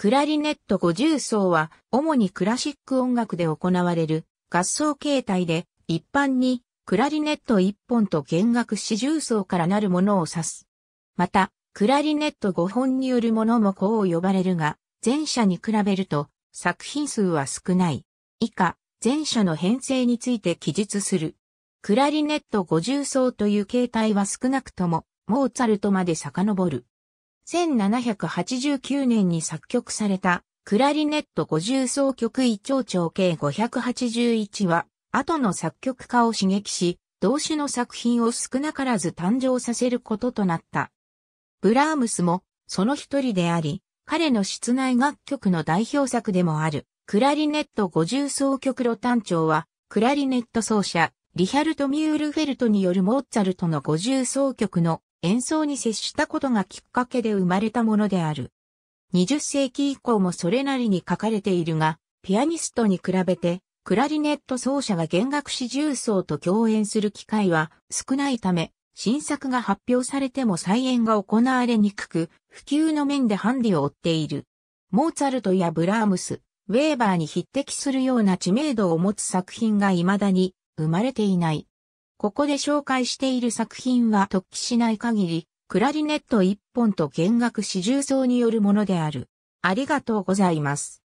クラリネット50奏は、主にクラシック音楽で行われる合奏形態で、一般にクラリネット1本と弦楽四重奏からなるものを指す。また、クラリネット5本によるものもこう呼ばれるが、前者に比べると作品数は少ない。以下、前者の編成について記述する。クラリネット50奏という形態は少なくとも、モーツァルトまで遡る。1789年に作曲された、クラリネット50奏曲一丁長計581は、後の作曲家を刺激し、同種の作品を少なからず誕生させることとなった。ブラームスも、その一人であり、彼の室内楽曲の代表作でもある、クラリネット50奏曲露単調は、クラリネット奏者、リヒャルト・ミュールフェルトによるモーツァルトの50奏曲の演奏に接したことがきっかけで生まれたものである。20世紀以降もそれなりに書かれているが、ピアニストに比べて、クラリネット奏者が弦楽四重奏と共演する機会は少ないため、新作が発表されても再演が行われにくく、普及の面でハンディを追っている。モーツァルトやブラームス、ウェーバーに匹敵するような知名度を持つ作品が未だに生まれていない。ここで紹介している作品は突起しない限り、クラリネット1本と弦楽四重奏によるものである。ありがとうございます。